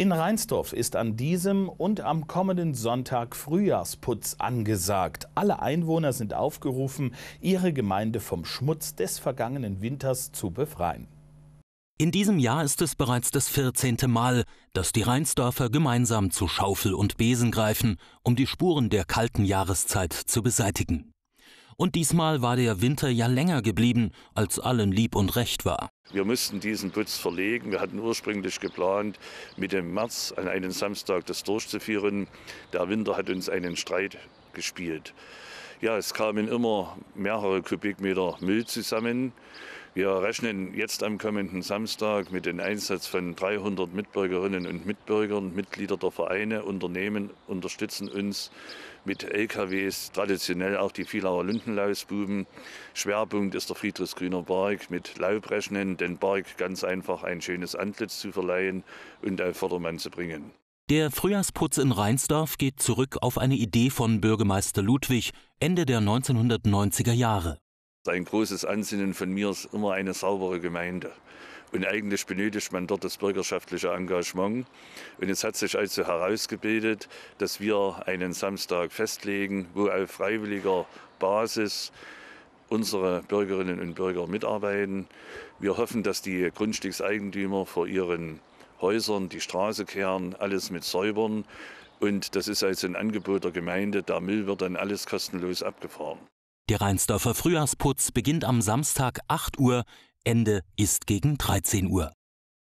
In Reinsdorf ist an diesem und am kommenden Sonntag Frühjahrsputz angesagt. Alle Einwohner sind aufgerufen, ihre Gemeinde vom Schmutz des vergangenen Winters zu befreien. In diesem Jahr ist es bereits das 14. Mal, dass die Rheinsdorfer gemeinsam zu Schaufel und Besen greifen, um die Spuren der kalten Jahreszeit zu beseitigen. Und diesmal war der Winter ja länger geblieben, als allen lieb und recht war. Wir mussten diesen Putz verlegen. Wir hatten ursprünglich geplant, Mitte März an einem Samstag das durchzuführen. Der Winter hat uns einen Streit gespielt. Ja, es kamen immer mehrere Kubikmeter Müll zusammen. Wir rechnen jetzt am kommenden Samstag mit dem Einsatz von 300 Mitbürgerinnen und Mitbürgern, Mitglieder der Vereine, Unternehmen unterstützen uns mit LKWs, traditionell auch die Vielauer Lindenlausbuben. Schwerpunkt ist der Friedrichsgrüner Park mit Laubrechnen, den Park ganz einfach ein schönes Antlitz zu verleihen und auf Vordermann zu bringen. Der Frühjahrsputz in Rheinsdorf geht zurück auf eine Idee von Bürgermeister Ludwig Ende der 1990er Jahre. Ein großes Ansinnen von mir ist immer eine saubere Gemeinde. Und eigentlich benötigt man dort das bürgerschaftliche Engagement. Und es hat sich also herausgebildet, dass wir einen Samstag festlegen, wo auf freiwilliger Basis unsere Bürgerinnen und Bürger mitarbeiten. Wir hoffen, dass die Grundstückseigentümer vor ihren Häusern die Straße kehren, alles mit säubern. Und das ist also ein Angebot der Gemeinde. Der Müll wird dann alles kostenlos abgefahren. Der Reinsdorfer Frühjahrsputz beginnt am Samstag 8 Uhr, Ende ist gegen 13 Uhr.